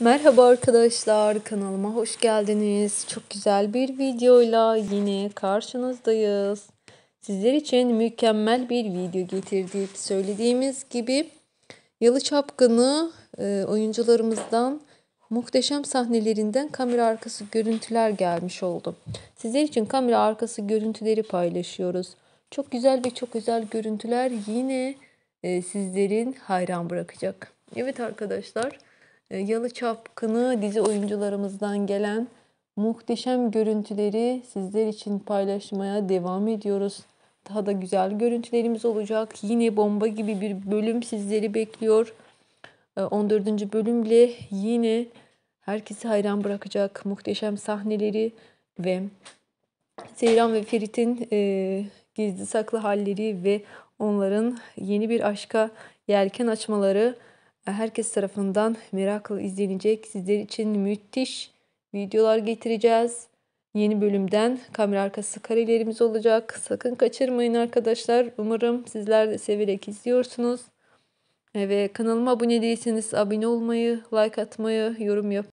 Merhaba arkadaşlar kanalıma hoş geldiniz. Çok güzel bir videoyla yine karşınızdayız. Sizler için mükemmel bir video getirdik. Söylediğimiz gibi Yalı Çapkını e, oyuncularımızdan muhteşem sahnelerinden kamera arkası görüntüler gelmiş oldu. Sizler için kamera arkası görüntüleri paylaşıyoruz. Çok güzel ve çok güzel görüntüler yine e, sizlerin hayran bırakacak. Evet arkadaşlar e, yalı Çapkını dizi oyuncularımızdan gelen muhteşem görüntüleri sizler için paylaşmaya devam ediyoruz. Daha da güzel görüntülerimiz olacak. Yine bomba gibi bir bölüm sizleri bekliyor. 14. E, bölümle yine herkesi hayran bırakacak muhteşem sahneleri ve Seyran ve Ferit'in e, gizli saklı halleri ve onların yeni bir aşka yelken açmaları herkes tarafından merakla izlenecek. Sizler için müthiş videolar getireceğiz. Yeni bölümden kamera arkası karelerimiz olacak. Sakın kaçırmayın arkadaşlar. Umarım sizler de severek izliyorsunuz. Ve kanalıma abone değilseniz abone olmayı, like atmayı, yorum yap